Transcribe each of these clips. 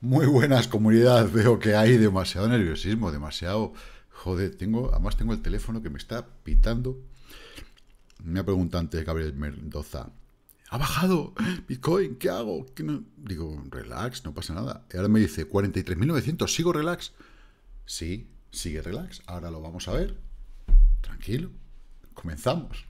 Muy buenas, comunidad. Veo que hay demasiado nerviosismo, demasiado... Joder, tengo... Además tengo el teléfono que me está pitando. Me ha preguntado antes Gabriel Mendoza. ¡Ha bajado! Bitcoin, ¿qué hago? Digo, relax, no pasa nada. Y ahora me dice, 43.900, ¿sigo relax? Sí, sigue relax. Ahora lo vamos a ver. Tranquilo. Comenzamos.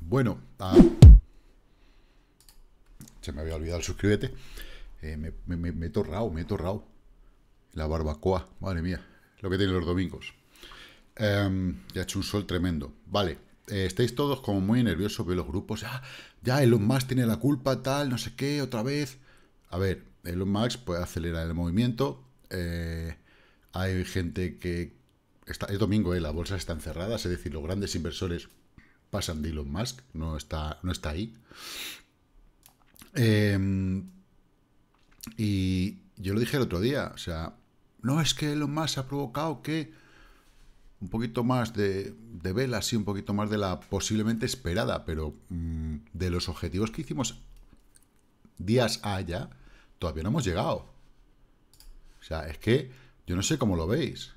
Bueno, ah, se me había olvidado el suscríbete. Eh, me, me, he torrado, me he torrado. La barbacoa, madre mía, lo que tiene los domingos. Em, ya ha hecho un sol tremendo. Vale, eh, estáis todos como muy nerviosos, veo los grupos, ya ah, ya Elon Musk tiene la culpa, tal, no sé qué, otra vez. A ver, Elon Musk puede acelerar el movimiento. Eh, hay gente que... Está, es domingo, eh, las bolsas están cerradas, es decir, los grandes inversores pasan de Elon Musk, no está, no está ahí. Em, y yo lo dije el otro día, o sea, no es que Elon Musk ha provocado que un poquito más de, vela, sí, un poquito más de la posiblemente esperada, pero mm, de los objetivos que hicimos días allá, todavía no hemos llegado. O sea, es que yo no sé cómo lo veis,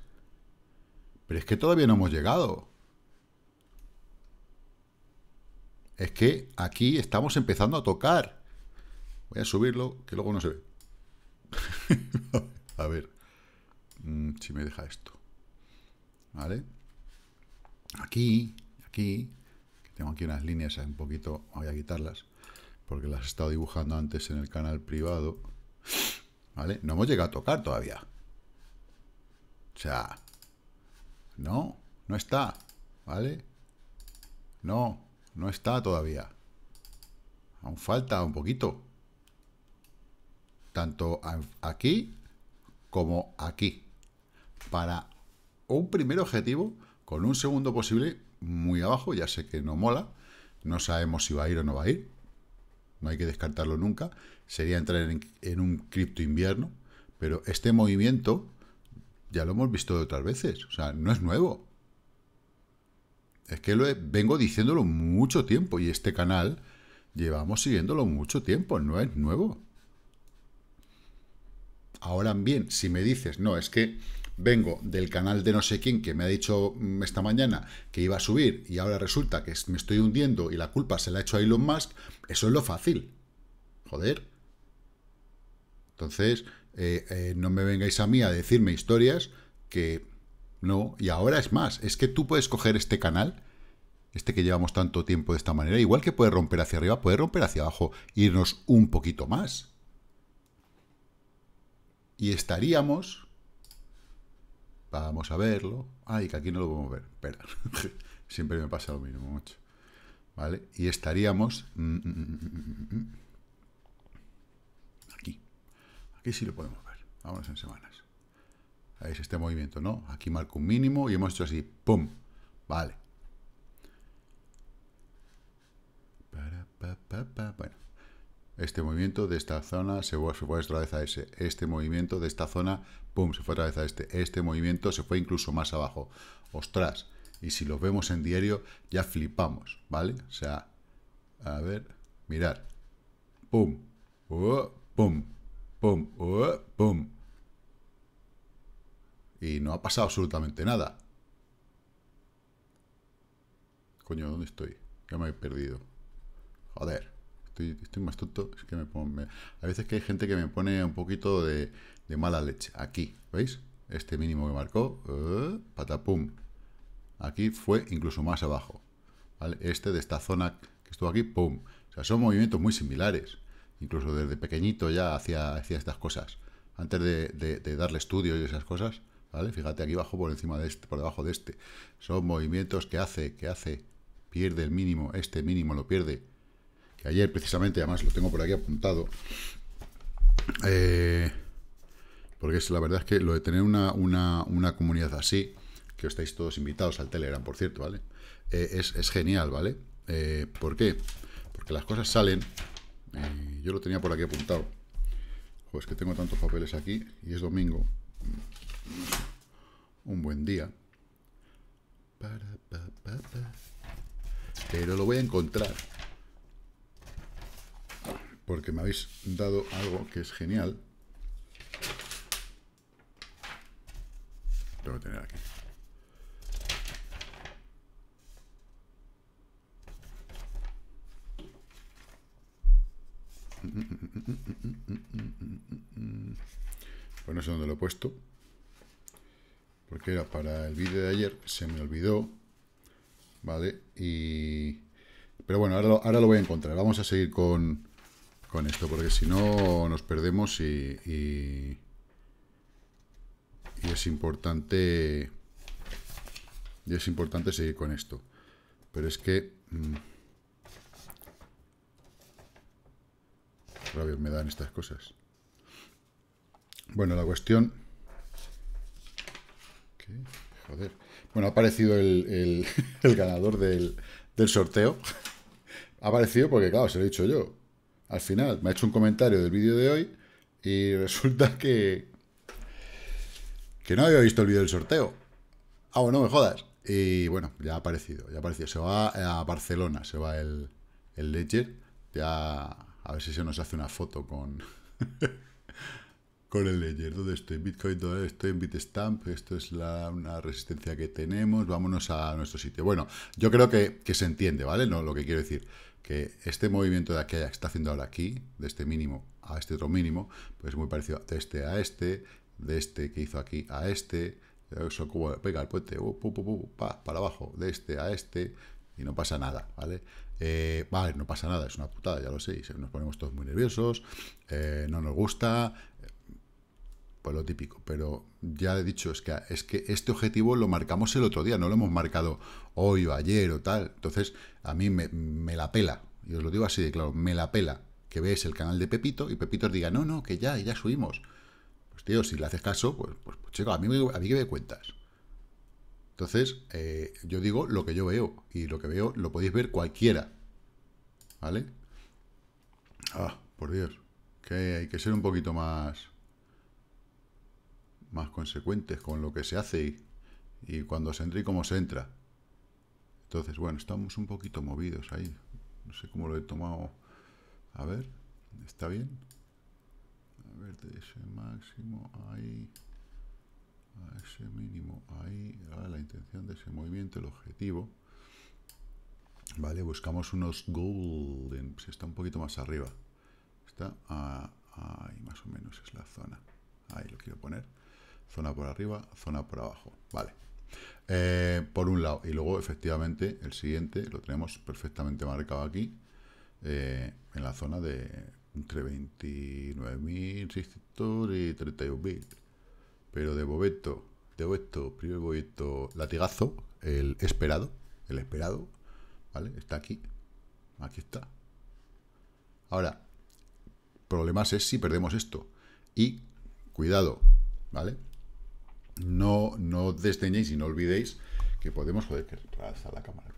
pero es que todavía no hemos llegado. Es que aquí estamos empezando a tocar. Voy a subirlo, que luego no se ve. a ver, mm, si me deja esto. ¿vale? Aquí, aquí, tengo aquí unas líneas un poquito, voy a quitarlas, porque las he estado dibujando antes en el canal privado, ¿vale? No hemos llegado a tocar todavía. O sea, no, no está, ¿vale? No, no está todavía. Aún falta un poquito. Tanto aquí como aquí. Para un primer objetivo con un segundo posible muy abajo, ya sé que no mola, no sabemos si va a ir o no va a ir, no hay que descartarlo nunca, sería entrar en, un cripto invierno, pero este movimiento ya lo hemos visto otras veces, o sea, no es nuevo. Es que lo vengo diciéndolo mucho tiempo y este canal llevamos siguiéndolo mucho tiempo, no es nuevo. Ahora bien, si me dices, no, es que vengo del canal de no sé quién que me ha dicho mm, esta mañana que iba a subir y ahora resulta que me estoy hundiendo y la culpa se la ha hecho a Elon Musk, eso es lo fácil. Joder. Entonces, eh, eh, no me vengáis a mí a decirme historias que no. Y ahora es más, es que tú puedes coger este canal, este que llevamos tanto tiempo de esta manera, igual que puede romper hacia arriba, puede romper hacia abajo, irnos un poquito más. Y estaríamos Vamos a verlo. Ay, que aquí no lo podemos ver. Espera. Siempre me pasa lo mismo, mucho. ¿Vale? Y estaríamos... Mm, mm, mm, aquí. Aquí sí lo podemos ver. Vámonos en semanas. Ahí es este movimiento, ¿no? Aquí marco un mínimo y hemos hecho así. ¡Pum! Vale. Bueno este movimiento de esta zona se fue, se otra vez a ese, este movimiento de esta zona, pum, se fue otra vez a este, este movimiento se fue incluso más abajo. Ostras, y si lo vemos en diario ya flipamos, ¿vale? O sea, a ver, mirar pum, oh, pum, pum, oh, pum. Y no ha pasado absolutamente nada. Coño, ¿dónde estoy? Ya me he perdido. Joder estoy, más tonto, es que me, a veces que hay gente que me pone un poquito de, mala leche, aquí, ¿veis? Este mínimo que marcó, Pata, eh, patapum, aquí fue incluso más abajo, Este de esta zona que estuvo aquí, pum, o sea, son movimientos muy similares, incluso desde pequeñito ya hacía, estas cosas, antes de, darle estudio y esas cosas, ¿vale? Fíjate, aquí abajo por encima de este, por debajo de este. Son movimientos que hace, que hace, pierde el mínimo, este mínimo lo pierde, que ayer precisamente, además lo tengo por aquí apuntado, eh, porque es, la verdad es que lo de tener una, comunidad así, que estáis todos invitados al Telegram, por cierto, ¿vale? Eh, es, genial, ¿vale? Eh, ¿Por qué? Porque las cosas salen, yo lo tenía por aquí apuntado, pues que tengo tantos papeles aquí y es domingo, un buen día. Pero lo voy a encontrar porque me habéis dado algo que es genial. Lo voy a tener aquí. Pues no sé dónde lo he puesto. Porque era para el vídeo de ayer, se me olvidó. ¿Vale? Y... Pero bueno, ahora ahora lo voy a encontrar. Vamos a seguir con, con esto, porque si no nos perdemos y, y, es importante y es importante seguir con esto. Pero es que mm, rabios me dan estas cosas. Bueno, la cuestión. Joder. Bueno, ha aparecido el, el, el ganador del, del sorteo. Ha aparecido porque, claro, se lo he dicho yo al final me ha hecho un comentario del vídeo de hoy y resulta que, que no había visto el vídeo del sorteo. Ah, bueno, me jodas. Y bueno, ya ha aparecido, ya ha aparecido. Se va a Barcelona, se va el, el Ledger. Ya a ver si se nos hace una foto con, con el Ledger. ¿Dónde estoy? Bitcoin, ¿dónde estoy en Bitstamp. Esto es la, una resistencia que tenemos. Vámonos a nuestro sitio. Bueno, yo creo que, que se entiende, ¿vale? No, lo que quiero decir que este movimiento de aquella que está haciendo ahora aquí, de este mínimo a este otro mínimo, pues es muy parecido de este a este, de este que hizo aquí a este, eh, eso como pega el puente, uh, para abajo, de este a este, y no pasa nada, ¿vale? Eh, vale, no pasa nada, es una putada, ya lo sé, nos ponemos todos muy nerviosos, eh, no nos gusta, pues lo típico. Pero ya he dicho, es que, es que este objetivo lo marcamos el otro día, no lo hemos marcado hoy o ayer o tal. Entonces, a mí me, la pela, y os lo digo así de claro, me la pela que veáis el canal de Pepito y Pepito os diga, no, no, que ya, ya subimos. Pues tío, si le haces caso, pues, pues, pues a mí, a mí que me cuentas. Entonces, eh, yo digo lo que yo veo, y lo que veo lo podéis ver cualquiera. ¿Vale? Ah, por Dios, que hay que ser un poquito más más consecuentes con lo que se hace y, cuando se entra y cómo se entra. Entonces, bueno, estamos un poquito movidos ahí. No sé cómo lo he tomado. A ver, ¿está bien? A ver, de ese máximo ahí a ese mínimo ahí, ah, la intención de ese movimiento, el objetivo. Vale, buscamos unos golden, si pues está un poquito más arriba. Está ahí más o menos, es la zona. Ahí lo quiero poner zona por arriba, zona por abajo, vale. Eh, por un lado, y luego efectivamente el siguiente lo tenemos perfectamente marcado aquí, eh, en la zona de entre 29.600 y bits... Pero de momento, de momento, primer momento... latigazo, el esperado, el esperado, ¿vale? Está aquí, aquí está. Ahora, problemas es si perdemos esto. Y, cuidado, ¿vale? no, no desdeñéis y no olvidéis que podemos, joder, que la cámara,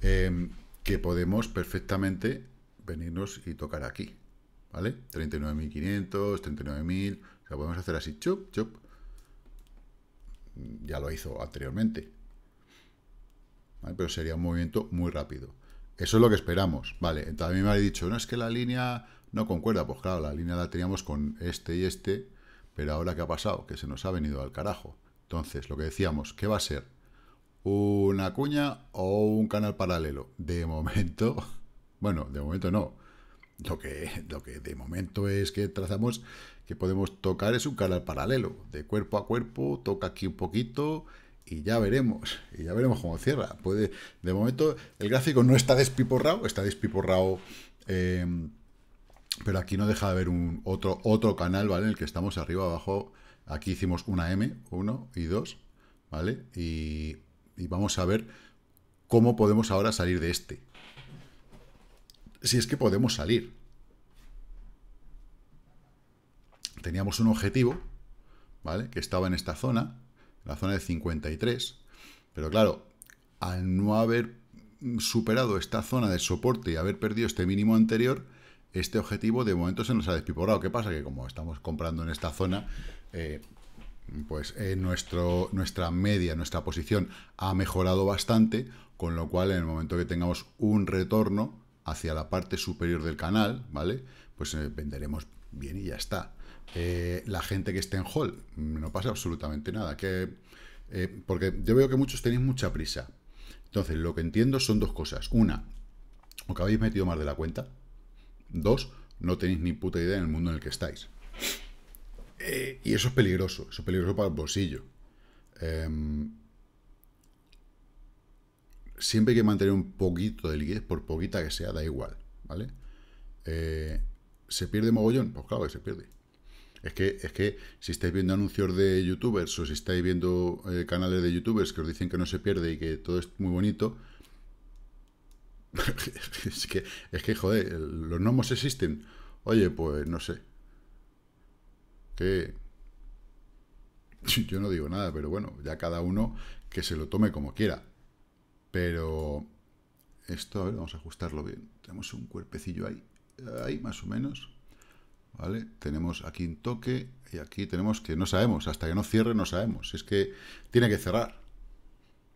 em, que podemos perfectamente venirnos y tocar aquí, ¿vale? 39.500, 39.000, o sea, podemos hacer así, chup, chup, ya lo hizo anteriormente, Pero sería un movimiento muy rápido. Eso es lo que esperamos, ¿vale? Entonces a mí me habéis dicho, no, es que la línea no concuerda, pues claro, la línea la teníamos con este y este, pero ahora que ha pasado, que se nos ha venido al carajo. Entonces, lo que decíamos, ¿qué va a ser? ¿Una cuña o un canal paralelo? De momento, bueno, de momento no. Lo que, lo que de momento es que trazamos que podemos tocar es un canal paralelo, de cuerpo a cuerpo, toca aquí un poquito y ya veremos, y ya veremos cómo cierra. Puede, de momento el gráfico no está despiporrado, está despiporrado eh, pero aquí no deja de haber un otro, otro canal, ¿vale? En el que estamos arriba, abajo. Aquí hicimos una M, 1 y 2, ¿vale? Y, y vamos a ver cómo podemos ahora salir de este. Si es que podemos salir. Teníamos un objetivo, ¿vale? Que estaba en esta zona, la zona de 53. Pero claro, al no haber superado esta zona de soporte y haber perdido este mínimo anterior, este objetivo de momento se nos ha despiporado. ¿Qué pasa? Que como estamos comprando en esta zona, eh, pues eh, nuestro, nuestra media, nuestra posición ha mejorado bastante, con lo cual en el momento que tengamos un retorno hacia la parte superior del canal, ¿vale? Pues eh, venderemos bien y ya está. la gente que esté en hall, mm, no pasa absolutamente nada. Que, porque yo veo que muchos tenéis mucha prisa. Entonces, lo que entiendo son dos cosas. Una, o que habéis metido más de la cuenta, Dos, no tenéis ni puta idea del mundo en el que estáis. Eh, y eso es peligroso, eso es peligroso para el bolsillo. Em, siempre hay que mantener un poquito de liquidez, por poquita que sea, da igual, ¿vale? Eh, ¿Se pierde mogollón? Pues claro que se pierde. Es que, es que si estáis viendo anuncios de youtubers o si estáis viendo eh, canales de youtubers que os dicen que no se pierde y que todo es muy bonito, es, que, es que, joder, los gnomos existen. Oye, pues no sé. Que. Yo no digo nada, pero bueno, ya cada uno que se lo tome como quiera. Pero. Esto, a ver, vamos a ajustarlo bien. Tenemos un cuerpecillo ahí. Ahí, más o menos. ¿Vale? Tenemos aquí un toque y aquí tenemos que no sabemos. Hasta que no cierre, no sabemos. Es que tiene que cerrar.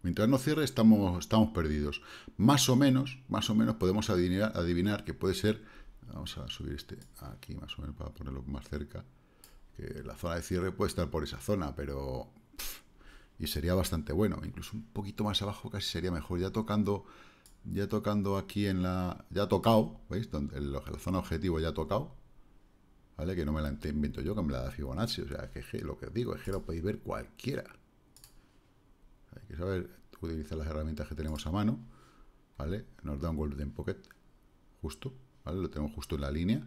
Mientras no cierre estamos, estamos perdidos. Más o menos, más o menos podemos adivinar, adivinar que puede ser, vamos a subir este aquí más o menos para ponerlo más cerca, que la zona de cierre puede estar por esa zona, pero... y sería bastante bueno, incluso un poquito más abajo casi sería mejor, ya tocando ya tocando aquí en la... ya ha tocado, ¿veis? Donde, la zona objetivo ya ha tocado, ¿vale? Que no me la invento yo, que me la da Fibonacci, o sea, que, que lo que os digo es que lo podéis ver cualquiera, hay que saber utilizar las herramientas que tenemos a mano, ¿vale? Nos da un Golden Pocket, justo, ¿vale? Lo tenemos justo en la línea,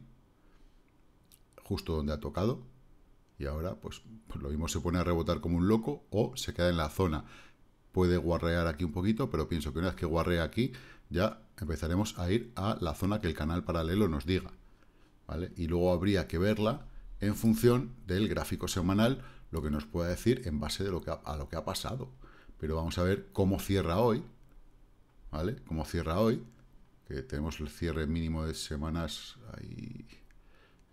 justo donde ha tocado, y ahora, pues, pues, lo mismo se pone a rebotar como un loco o se queda en la zona. Puede guarrear aquí un poquito, pero pienso que una vez que guarrea aquí, ya empezaremos a ir a la zona que el canal paralelo nos diga, ¿vale? Y luego habría que verla en función del gráfico semanal, lo que nos pueda decir en base de lo que a lo que ha pasado pero vamos a ver cómo cierra hoy, ¿vale? Cómo cierra hoy, que tenemos el cierre mínimo de semanas ahí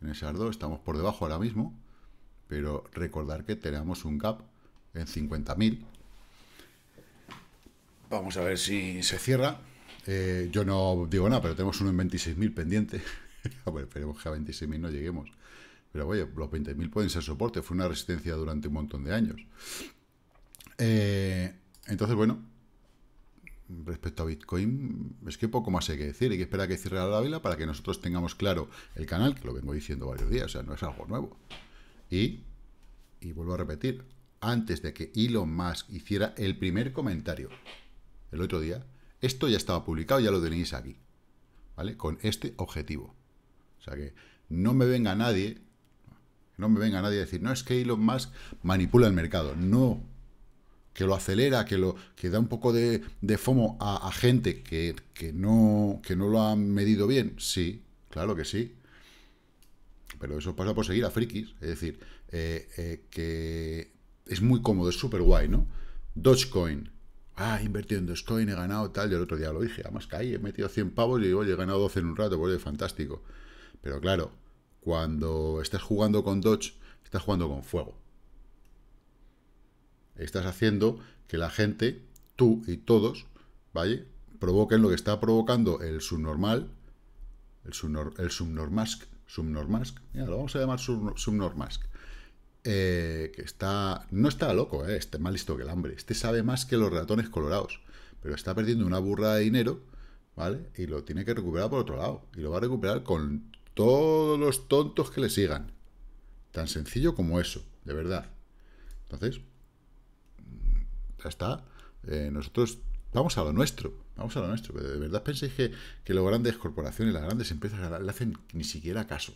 en ese dos, estamos por debajo ahora mismo, pero recordar que tenemos un gap en 50.000. Vamos a ver si se cierra. Eh, yo no digo nada, pero tenemos uno en 26.000 pendiente. bueno, esperemos que a 26.000 no lleguemos. Pero oye, los 20.000 pueden ser soporte. Fue una resistencia durante un montón de años. Eh, entonces, bueno, respecto a Bitcoin, es que poco más hay que decir. Hay que esperar que cierre la vela para que nosotros tengamos claro el canal, que lo vengo diciendo varios días, o sea, no es algo nuevo. Y, y vuelvo a repetir, antes de que Elon Musk hiciera el primer comentario el otro día, esto ya estaba publicado, ya lo tenéis aquí, ¿vale? Con este objetivo. O sea que no me venga nadie, no me venga nadie a decir, no es que Elon Musk manipula el mercado. No, que lo acelera, que, lo, que da un poco de, FOMO a, gente que, no, que no lo han medido bien? Sí, claro que sí. Pero eso pasa por seguir a frikis. Es decir, eh, eh, que es muy cómodo, es súper guay, ¿no? Dogecoin. Ah, he invertido en Dogecoin, he ganado tal. Yo el otro día lo dije, además caí, he metido 100 pavos y oye, he ganado 12 en un rato, pues fantástico. Pero claro, cuando estás jugando con Doge, estás jugando con fuego. Estás haciendo que la gente, tú y todos, ¿vale? Provoquen lo que está provocando el subnormal, el, el subnormask, subnormask, mira, lo vamos a llamar subnormask, eh, que está, no está loco, eh, este más listo que el hambre, este sabe más que los ratones colorados, pero está perdiendo una burra de dinero, ¿vale? Y lo tiene que recuperar por otro lado, y lo va a recuperar con todos los tontos que le sigan. Tan sencillo como eso, de verdad. Entonces, ya está. Eh, nosotros vamos a lo nuestro. Vamos a lo nuestro. Pero de verdad penséis que, que las grandes corporaciones, y las grandes empresas, le hacen ni siquiera caso.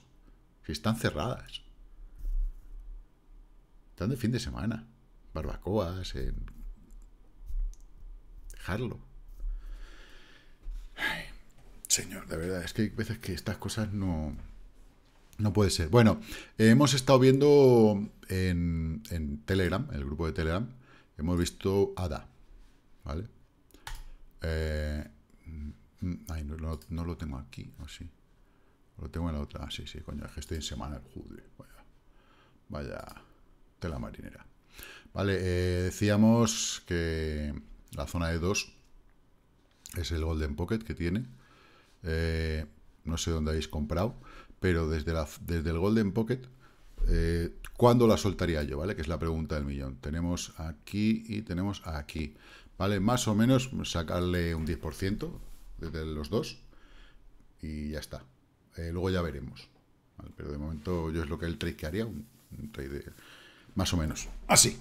Que están cerradas. Están de fin de semana. Barbacoas, en... Dejarlo. señor, de verdad, es que hay veces que estas cosas no... No puede ser. Bueno, hemos estado viendo en, en Telegram, el grupo de Telegram, Hemos visto ADA, ¿vale? Eh, mm, no, lo tengo aquí, así Lo tengo en la otra. Ah, sí, sí, coño, que estoy en semana Joder, vaya, vaya tela marinera. Vale, eh, decíamos que la zona de 2 es el Golden Pocket que tiene. Eh, no sé dónde habéis comprado, pero desde, la, desde el Golden Pocket eh, ¿Cuándo la soltaría yo? ¿Vale? Que es la pregunta del millón. Tenemos aquí y tenemos aquí. ¿Vale? Más o menos sacarle un 10% desde los dos y ya está. Eh, luego ya veremos. Pero de momento yo es lo que el trade que haría, más o menos. Así.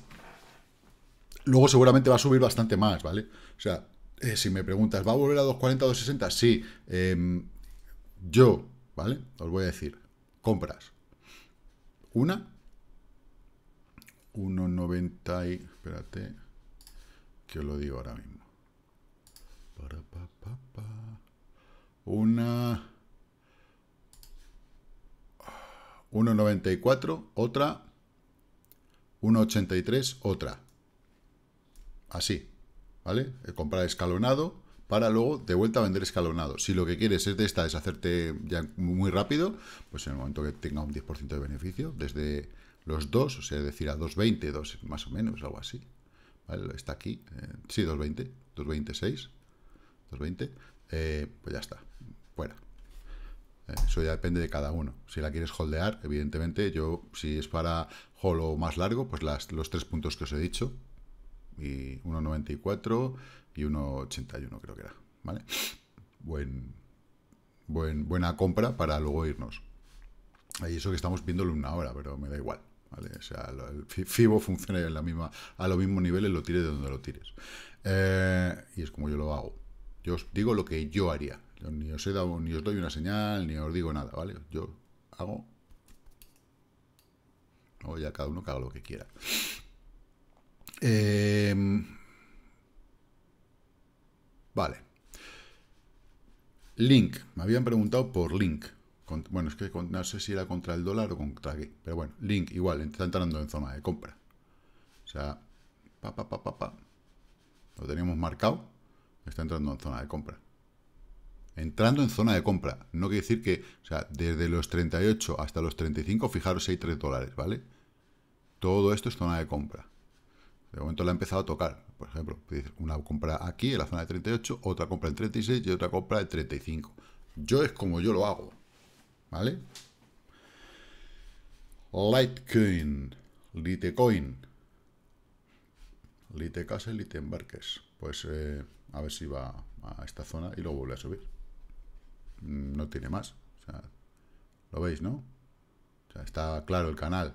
Luego seguramente va a subir bastante más, ¿vale? O sea, eh, si me preguntas, ¿va a volver a 240, 260? Sí. Em, yo, ¿vale? Os voy a decir, compras una. 1.90 y... Espérate, que os lo digo ahora mismo. Una... 1.94, otra. 1.83, otra. Así, ¿vale? El comprar escalonado para luego de vuelta vender escalonado. Si lo que quieres es de esta, es hacerte ya muy rápido, pues en el momento que tenga un 10% de beneficio, desde los 2, o sea, decir a 2.20, 2 más o menos, algo así. ¿Vale? Está aquí, eh, sí, 2.20, 2.26, 2.20, pues ya está, fuera. Eh, eso ya depende de cada uno. Si la quieres holdear, evidentemente, yo, si es para holo más largo, pues las, los tres puntos que os he dicho, y 1,94 y 1,81 creo que era, ¿vale? Buen, buen, buena compra para luego irnos. Y eso que estamos viéndolo una hora, pero me da igual, ¿vale? O sea, el FIBO funciona en la misma, a los mismos niveles, lo tires de donde lo tires. Eh, y es como yo lo hago. Yo os digo lo que yo haría. ni os he dado, ni os doy una señal, ni os digo nada, ¿vale? Yo hago... o ya cada uno que haga lo que quiera. Em, vale. Link. Me habían preguntado por Link. bueno, es que no sé si era contra el dólar o contra qué. Pero bueno, Link igual, está entrando en zona de compra. O sea, Lo teníamos marcado. Está entrando en zona de compra. Entrando en zona de compra. No quiere decir que, o sea, desde los 38 hasta los 35, fijaros, hay 3 dólares, ¿vale? Todo esto es zona de compra. De momento la ha empezado a tocar. Por ejemplo, una compra aquí en la zona de 38, otra compra en 36 y otra compra en 35. Yo es como yo lo hago. ¿Vale? Litecoin. Litecoin. Litecase, Liteembarques. Pues eh, a ver si va a esta zona y luego vuelve a subir. No tiene más. lo veis, ¿no? está claro el canal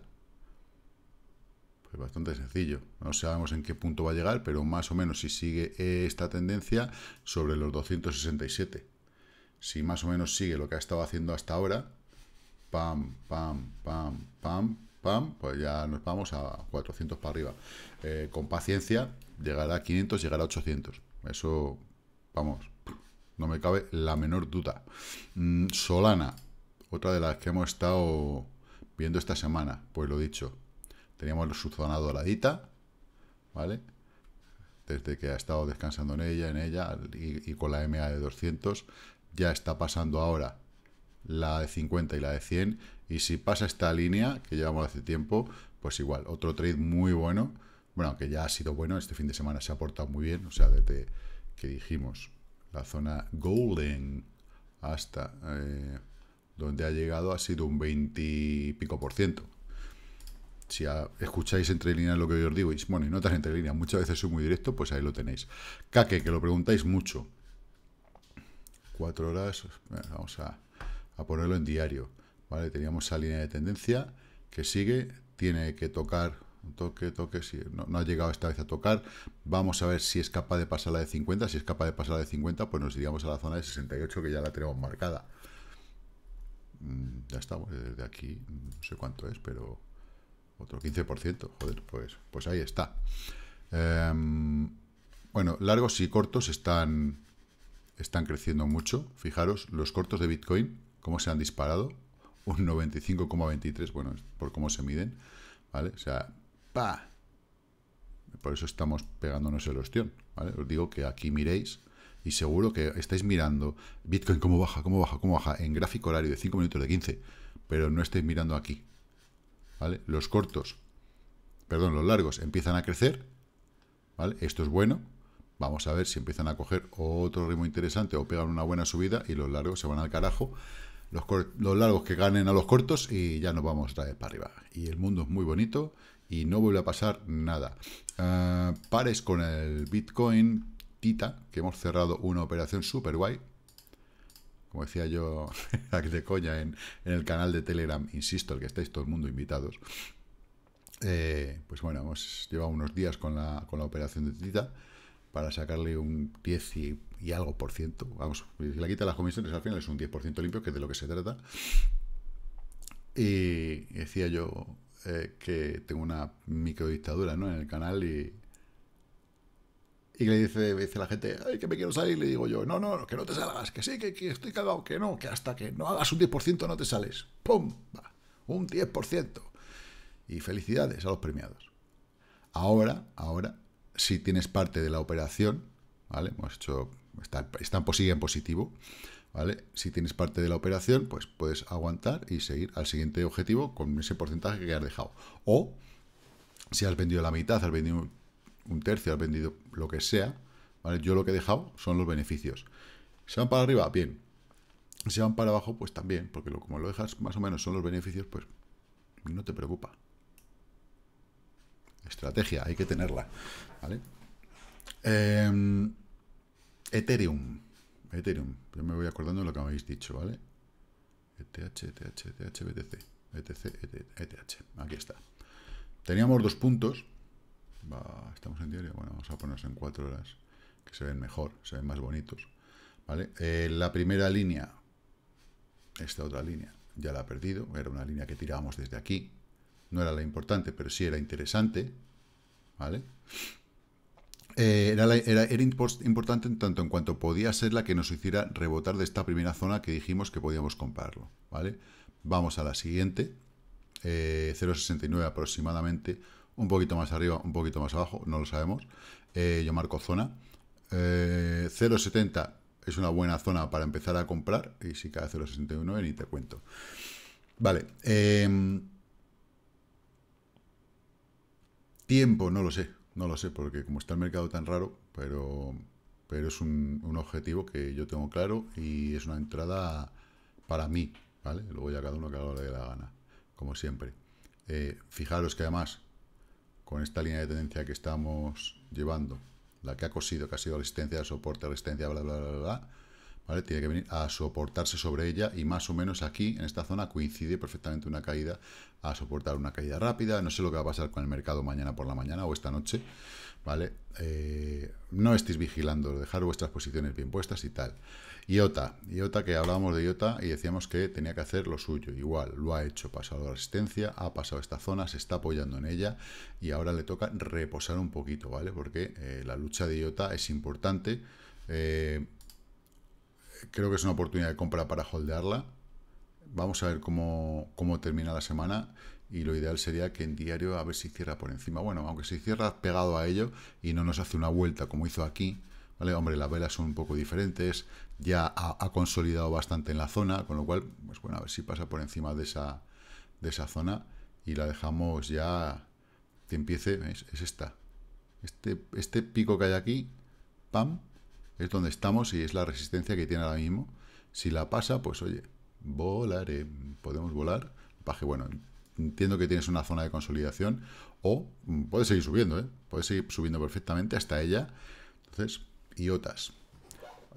es bastante sencillo. No sabemos en qué punto va a llegar, pero más o menos si sigue esta tendencia sobre los 267. Si más o menos sigue lo que ha estado haciendo hasta ahora, pam, pam, pam, pam, pam, pues ya nos vamos a 400 para arriba. Eh, con paciencia, llegará a 500, llegará a 800. Eso, vamos, no me cabe la menor duda. Mm, Solana, otra de las que hemos estado viendo esta semana, pues lo dicho, Teníamos su zona doradita, ¿vale? Desde que ha estado descansando en ella, en ella, y, con la MA de 200, ya está pasando ahora la de 50 y la de 100. Y si pasa esta línea, que llevamos hace tiempo, pues igual, otro trade muy bueno. Bueno, que ya ha sido bueno, este fin de semana se ha portado muy bien, o sea, desde que dijimos la zona golden hasta eh, donde ha llegado ha sido un 20 y pico por ciento si escucháis entre líneas lo que yo os digo, y bueno, y tan entre líneas, muchas veces soy muy directo, pues ahí lo tenéis. Kake, que lo preguntáis mucho. Cuatro horas, vamos a, ponerlo en diario. ¿vale? Teníamos esa línea de tendencia que sigue, tiene que tocar, toque, toque, si no, no, ha llegado esta vez a tocar, vamos a ver si es capaz de pasar la de 50, si es capaz de pasar la de 50, pues nos iríamos a la zona de 68 que ya la tenemos marcada. Mm, ya estamos, pues, desde aquí, no sé cuánto es, pero otro 15%, joder, pues, pues ahí está. Em, bueno, largos y cortos están, están creciendo mucho. Fijaros, los cortos de Bitcoin, cómo se han disparado. Un 95,23, bueno, por cómo se miden. ¿Vale? O sea, ¡pa! Por eso estamos pegándonos el ostión. ¿vale? Os digo que aquí miréis y seguro que estáis mirando Bitcoin cómo baja, cómo baja, cómo baja en gráfico horario de 5 minutos de 15, pero no estáis mirando aquí. Los cortos, perdón, los largos empiezan a crecer, ¿vale? Esto es bueno. Vamos a ver si empiezan a coger otro ritmo interesante o pegan una buena subida y los largos se van al carajo. Los, largos que ganen a los cortos y ya nos vamos a traer para arriba. Y el mundo es muy bonito y no vuelve a pasar nada. Ah, pares con el Bitcoin Tita, que hemos cerrado una operación super guay, como decía yo de coña en, el canal de Telegram, insisto, el que estáis todo el mundo invitados, eh, pues bueno, hemos llevado unos días con la, operación de Tita para sacarle un 10 y, algo por ciento. Vamos, si la quita las comisiones al final es un 10% limpio, que es de lo que se trata. Y decía yo eh, que tengo una microdictadura ¿no? en el canal y, y le dice, dice la gente, ay, que me quiero salir. le digo yo, no, no, que no te salgas, que sí, que, estoy cagado, que no, que hasta que no hagas un 10% no te sales. ¡Pum! un 10%. Y felicidades a los premiados. Ahora, ahora, si tienes parte de la operación, ¿vale? Hemos hecho, está, está sigue en positivo, ¿vale? Si tienes parte de la operación, pues puedes aguantar y seguir al siguiente objetivo con ese porcentaje que has dejado. O si has vendido la mitad, has vendido un un tercio, has vendido lo que sea, ¿vale? Yo lo que he dejado son los beneficios. ¿Se van para arriba? Bien. ¿Se van para abajo? Pues también, porque lo, como lo dejas más o menos son los beneficios, pues no te preocupa. Estrategia, hay que tenerla, ¿vale? Em, Ethereum. Ethereum, yo me voy acordando de lo que me habéis dicho, ¿vale? ETH, ETH, ETH, BTC, ETC, ETH, e aquí está. Teníamos dos puntos, estamos en diario, bueno, vamos a ponernos en cuatro horas, que se ven mejor, se ven más bonitos. ¿Vale? Eh, la primera línea, esta otra línea, ya la ha perdido, era una línea que tirábamos desde aquí, no era la importante, pero sí era interesante, ¿vale? Eh, era, era, importante en tanto en cuanto podía ser la que nos hiciera rebotar de esta primera zona que dijimos que podíamos comprarlo, ¿vale? Vamos a la siguiente, 0.69 eh, aproximadamente, un poquito más arriba, un poquito más abajo, no lo sabemos. Eh, yo marco zona. 0.70 eh, es una buena zona para empezar a comprar. Y si cae ven ni te cuento. Vale. Em, tiempo, no lo sé. No lo sé, porque como está el mercado tan raro, pero, pero es un, objetivo que yo tengo claro y es una entrada para mí, ¿vale? Luego ya cada uno que haga lo le dé la gana, como siempre. Eh, fijaros que además con esta línea de tendencia que estamos llevando, la que ha cosido, que ha sido resistencia, soporte, resistencia, bla, bla, bla, bla, ¿vale? Tiene que venir a soportarse sobre ella y más o menos aquí, en esta zona, coincide perfectamente una caída a soportar una caída rápida. No sé lo que va a pasar con el mercado mañana por la mañana o esta noche, ¿vale? Eh, no estéis vigilando, dejar vuestras posiciones bien puestas y tal. IOTA, IOTA que hablábamos de IOTA y decíamos que tenía que hacer lo suyo, igual, lo ha hecho, pasado la resistencia, ha pasado esta zona, se está apoyando en ella y ahora le toca reposar un poquito, ¿vale? Porque eh, la lucha de IOTA es importante, eh, creo que es una oportunidad de compra para holdearla, vamos a ver cómo, cómo termina la semana y lo ideal sería que en diario a ver si cierra por encima. Bueno, aunque si cierra pegado a ello y no nos hace una vuelta como hizo aquí, ¿vale? Hombre, las velas son un poco diferentes, ya ha, consolidado bastante en la zona, con lo cual, pues bueno, a ver si pasa por encima de esa, de esa zona y la dejamos ya que empiece, es, esta. Este, este pico que hay aquí, pam, es donde estamos y es la resistencia que tiene ahora mismo. Si la pasa, pues oye, volaré, podemos volar. Paje, bueno, entiendo que tienes una zona de consolidación o mm, puedes seguir subiendo, ¿eh? puedes seguir subiendo perfectamente hasta ella. Entonces, IOTAS.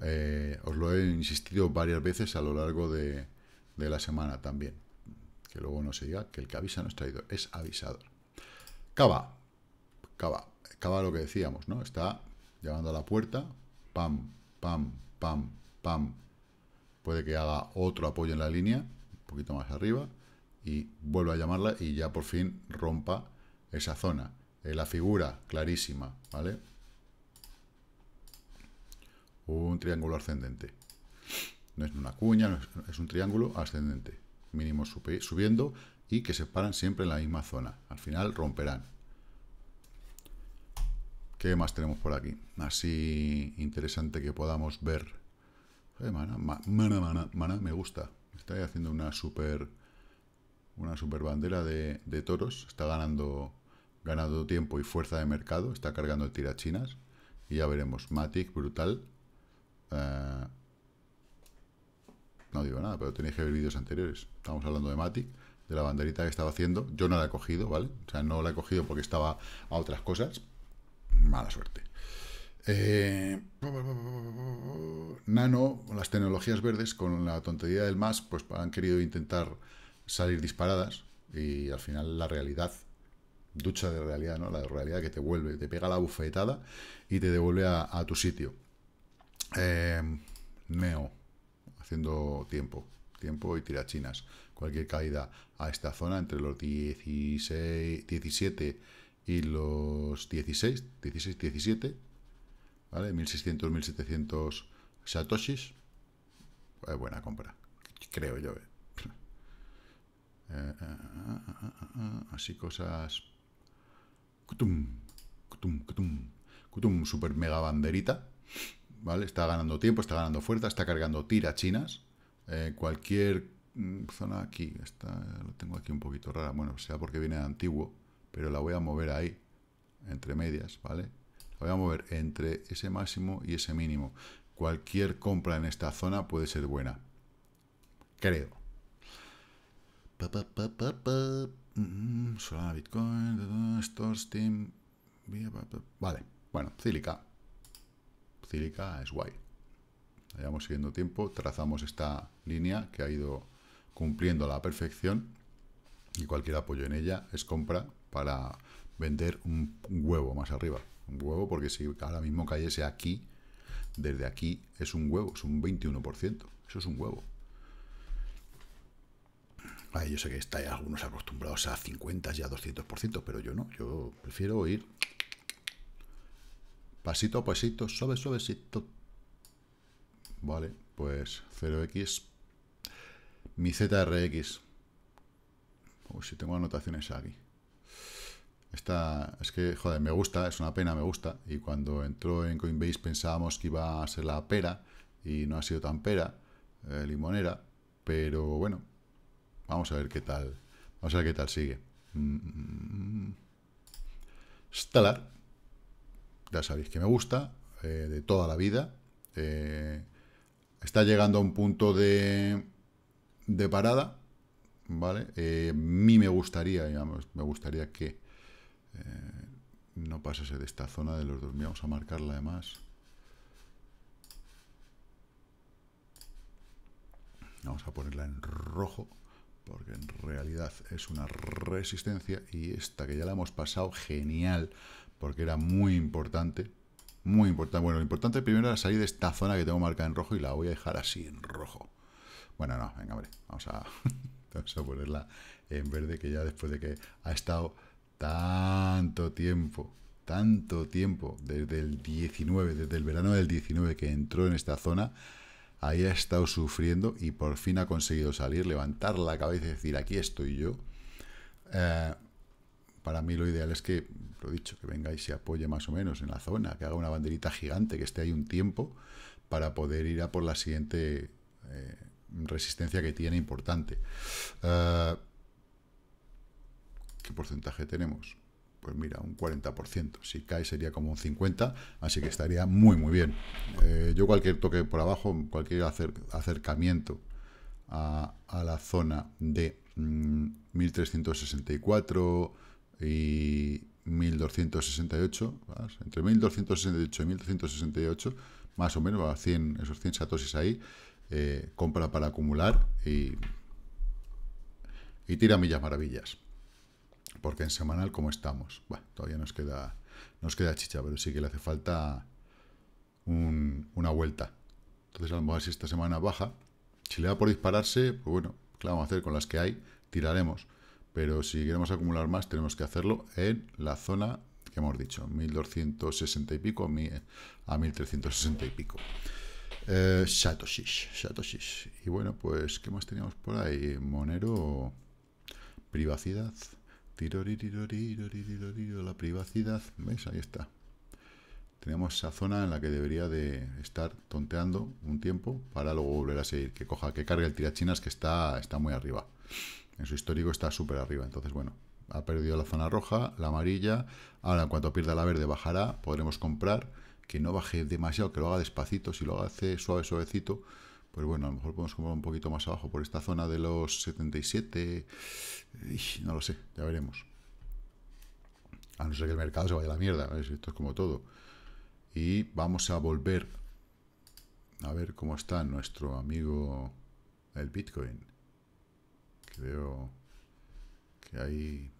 Eh, os lo he insistido varias veces a lo largo de, la semana también. Que luego no se diga que el que avisa no es traidor, es avisador. Cava, Cava, Cava lo que decíamos, ¿no? Está llamando a la puerta, pam, pam, pam, pam. Puede que haga otro apoyo en la línea, un poquito más arriba y vuelvo a llamarla y ya por fin rompa esa zona. Eh, la figura, clarísima, ¿vale? Un triángulo ascendente. No es una cuña, es, un triángulo ascendente. Mínimo subiendo y que se paran siempre en la misma zona. Al final romperán. ¿Qué más tenemos por aquí? Así interesante que podamos ver. mana, mana, mana, mana, me gusta. Estoy haciendo una súper una superbandera de, de toros, está ganando, ganando tiempo y fuerza de mercado, está cargando tirachinas, y ya veremos, Matic, brutal. Eh, no digo nada, pero tenéis que ver vídeos anteriores. Estamos hablando de Matic, de la banderita que estaba haciendo. Yo no la he cogido, ¿vale? O sea, no la he cogido porque estaba a otras cosas. Mala suerte. Eh, nano, las tecnologías verdes, con la tontería del MAS, pues han querido intentar salir disparadas y al final la realidad, ducha de realidad, ¿no? La realidad que te vuelve, te pega la bufetada y te devuelve a, tu sitio. Em, Neo, haciendo tiempo, tiempo y tirachinas. Cualquier caída a esta zona entre los 16, 17 y los 16, 16, 17, ¿vale? 1600, 1700 satoshis. es buena compra, creo yo. Eh. Eh, eh, eh, así cosas... kutum super mega banderita. ¿Vale? Está ganando tiempo, está ganando fuerza, está cargando tira chinas. cualquier mm, zona aquí, está, lo tengo aquí un poquito rara. Bueno, sea porque viene de antiguo, pero la voy a mover ahí, entre medias, ¿vale? La voy a mover entre ese máximo y ese mínimo. Cualquier compra en esta zona puede ser buena. Creo. Mm-hmm. Solana, Bitcoin, Store, Steam. Vale, bueno, Cílica. Cílica es guay. Vayamos siguiendo tiempo, trazamos esta línea que ha ido cumpliendo a la perfección y cualquier apoyo en ella es compra para vender un huevo más arriba. Un huevo porque si ahora mismo cayese aquí, desde aquí es un huevo, es un 21%. Eso es un huevo. Ah, yo sé que estáis algunos acostumbrados a 50 y a 200%, pero yo no. Yo prefiero ir pasito a pasito, suave, suavecito. Vale, pues 0x. Mi ZRX. ¿O si tengo anotaciones aquí. Esta, es que, joder, me gusta, es una pena, me gusta. Y cuando entró en Coinbase pensábamos que iba a ser la pera y no ha sido tan pera, eh, limonera. Pero bueno, Vamos a ver qué tal. Vamos a ver qué tal sigue. Stellar. Ya sabéis que me gusta. Eh, de toda la vida. Eh, está llegando a un punto de, de parada. ¿Vale? Eh, a mí me gustaría, me gustaría que no pasase de esta zona de los dos. Vamos a marcarla además. Vamos a ponerla en rojo porque en realidad es una resistencia y esta que ya la hemos pasado, genial, porque era muy importante, muy importante. Bueno, lo importante primero era salir de esta zona que tengo marcada en rojo y la voy a dejar así en rojo. Bueno, no, venga, hombre, vamos a, a ponerla en verde que ya después de que ha estado tanto tiempo, tanto tiempo, desde el 19, desde el verano del 19 que entró en esta zona, ahí ha estado sufriendo y por fin ha conseguido salir, levantar la cabeza y decir, aquí estoy yo. Eh, para mí lo ideal es que, lo dicho, que venga y se apoye más o menos en la zona, que haga una banderita gigante, que esté ahí un tiempo para poder ir a por la siguiente eh, resistencia que tiene importante. Eh, ¿Qué porcentaje tenemos? Pues mira, un 40%. Si cae sería como un 50%, así que estaría muy, muy bien. Eh, yo cualquier toque por abajo, cualquier acercamiento a, la zona de 1364 mm, y 1268, entre 1268 y 1268, más o menos, 100, esos 100 satosis ahí, eh, compra para acumular y tira millas maravillas porque en semanal, como estamos? Bueno, todavía nos queda, nos queda chicha, pero sí que le hace falta una vuelta. Entonces, a lo mejor si esta semana baja, si le da por dispararse, pues bueno, ¿qué vamos a hacer? Con las que hay, tiraremos. Pero si queremos acumular más, tenemos que hacerlo en la zona que hemos dicho, 1260 y pico a 1360 y pico. Eh, Y bueno, pues, ¿qué más teníamos por ahí? Monero, privacidad. La privacidad, ¿ves? Ahí está. Tenemos esa zona en la que debería de estar tonteando un tiempo para luego volver a seguir. Que coja, que cargue el tirachinas que está, está muy arriba. En su histórico está súper arriba. Entonces, bueno, ha perdido la zona roja, la amarilla. Ahora, en cuanto pierda la verde, bajará. Podremos comprar. Que no baje demasiado, que lo haga despacito. Si lo hace suave, suavecito, pues bueno, a lo mejor podemos comprar un poquito más abajo, por esta zona de los 77. no lo sé, ya veremos. A no ser que el mercado se vaya a la mierda, ¿ves? esto es como todo. Y vamos a volver a ver cómo está nuestro amigo el Bitcoin. Creo que ahí...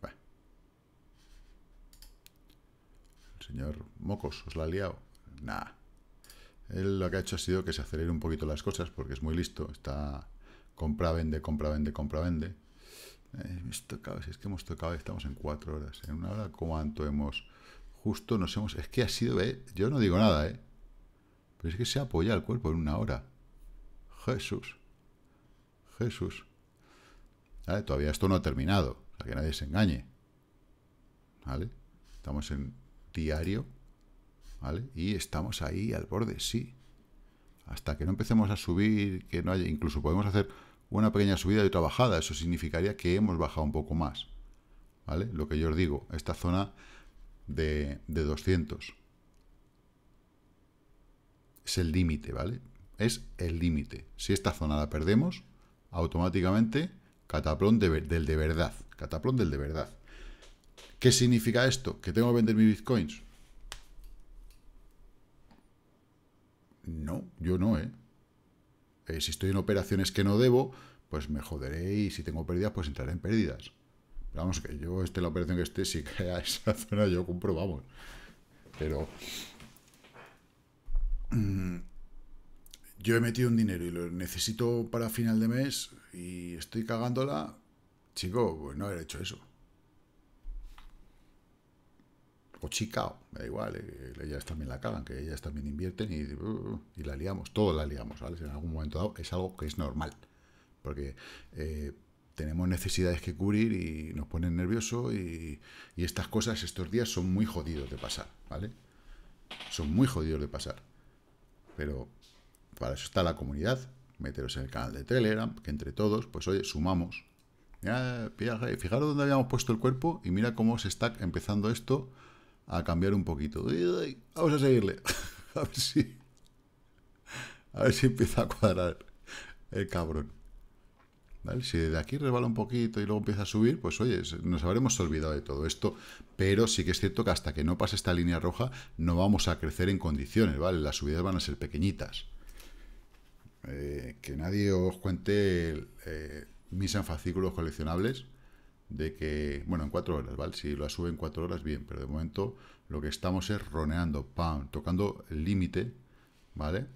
El señor Mocos, ¿os la ha liado? Nah. Él lo que ha hecho ha sido que se acelere un poquito las cosas porque es muy listo. Está compra, vende, compra, vende, compra, vende. Eh, tocado, es que hemos tocado, estamos en cuatro horas. En una hora, ¿cuánto hemos? Justo nos hemos... Es que ha sido... Eh, yo no digo nada, ¿eh? Pero es que se apoya el cuerpo en una hora. Jesús. Jesús. ¿Vale? Todavía esto no ha terminado. para que nadie se engañe. ¿Vale? Estamos en diario y estamos ahí al borde, sí. Hasta que no empecemos a subir, que no haya, incluso podemos hacer una pequeña subida y otra bajada, eso significaría que hemos bajado un poco más, ¿vale? Lo que yo os digo, esta zona de, 200 es el límite, ¿vale? Es el límite. Si esta zona la perdemos, automáticamente cataplón del de verdad, cataplón del de verdad. ¿Qué significa esto? ¿Que tengo que vender mis bitcoins? No, yo no, ¿eh? ¿eh? Si estoy en operaciones que no debo, pues me joderé y si tengo pérdidas, pues entraré en pérdidas. Pero vamos, que yo esté en la operación que esté, si cae a esa zona, yo compro, vamos. Pero... Mm, yo he metido un dinero y lo necesito para final de mes y estoy cagándola, chico, pues no haber hecho eso. o chica, da igual, eh, ellas también la cagan, que ellas también invierten y, uh, la liamos, todo la liamos, ¿vale? en algún momento dado es algo que es normal, porque eh, tenemos necesidades que cubrir y nos ponen nervioso y, estas cosas estos días son muy jodidos de pasar, ¿vale? Son muy jodidos de pasar, pero para eso está la comunidad, meteros en el canal de Telegram, que entre todos, pues oye, sumamos, fijaros dónde habíamos puesto el cuerpo y mira cómo se está empezando esto a cambiar un poquito. Vamos a seguirle. A ver si. A ver si empieza a cuadrar el cabrón. ¿Vale? Si de aquí rebala un poquito y luego empieza a subir, pues oye, nos habremos olvidado de todo esto, pero sí que es cierto que hasta que no pase esta línea roja no vamos a crecer en condiciones, ¿vale? Las subidas van a ser pequeñitas. Eh, que nadie os cuente eh, mis coleccionables, de que, bueno, en cuatro horas, ¿vale? Si la sube en cuatro horas, bien, pero de momento lo que estamos es roneando, pam, tocando el límite, ¿vale?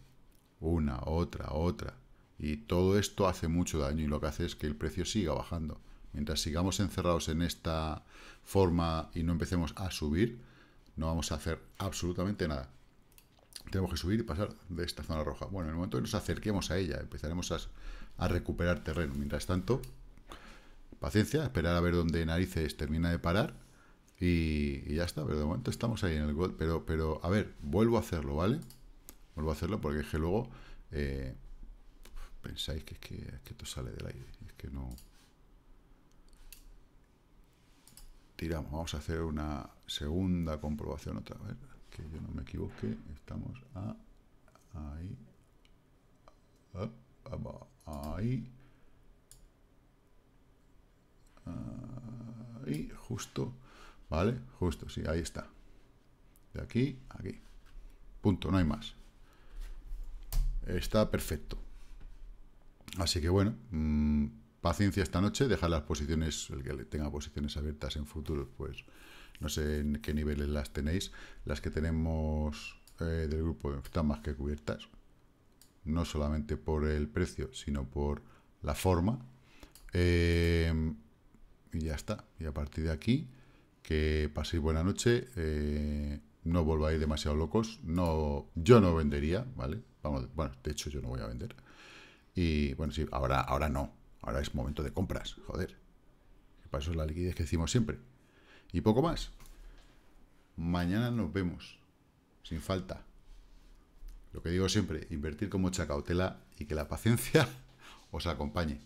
Una, otra, otra. Y todo esto hace mucho daño y lo que hace es que el precio siga bajando. Mientras sigamos encerrados en esta forma y no empecemos a subir, no vamos a hacer absolutamente nada. Tenemos que subir y pasar de esta zona roja. Bueno, en el momento que nos acerquemos a ella, empezaremos a recuperar terreno. Mientras tanto, paciencia, esperar a ver dónde narices termina de parar y, ya está. Pero de momento estamos ahí en el gol. Pero, pero a ver, vuelvo a hacerlo, ¿vale? Vuelvo a hacerlo porque es que luego eh, pensáis que es que, esto sale del aire. Es que no. Tiramos, vamos a hacer una segunda comprobación otra vez. Que yo no me equivoque. Estamos a. Ahí. ahí y justo, ¿vale? Justo, sí, ahí está. De aquí aquí. Punto, no hay más. Está perfecto. Así que bueno, mm, paciencia esta noche, dejar las posiciones, el que tenga posiciones abiertas en futuro, pues no sé en qué niveles las tenéis. Las que tenemos eh, del grupo están más que cubiertas, no solamente por el precio, sino por la forma. Eh, y ya está. Y a partir de aquí, que paséis buena noche, vuelva eh, no volváis demasiado locos, no, yo no vendería, ¿vale? Vamos, bueno, de hecho yo no voy a vender. Y bueno, sí, ahora, ahora no, ahora es momento de compras, joder. para eso es la liquidez que decimos siempre. Y poco más. Mañana nos vemos, sin falta. Lo que digo siempre, invertir con mucha cautela y que la paciencia os acompañe.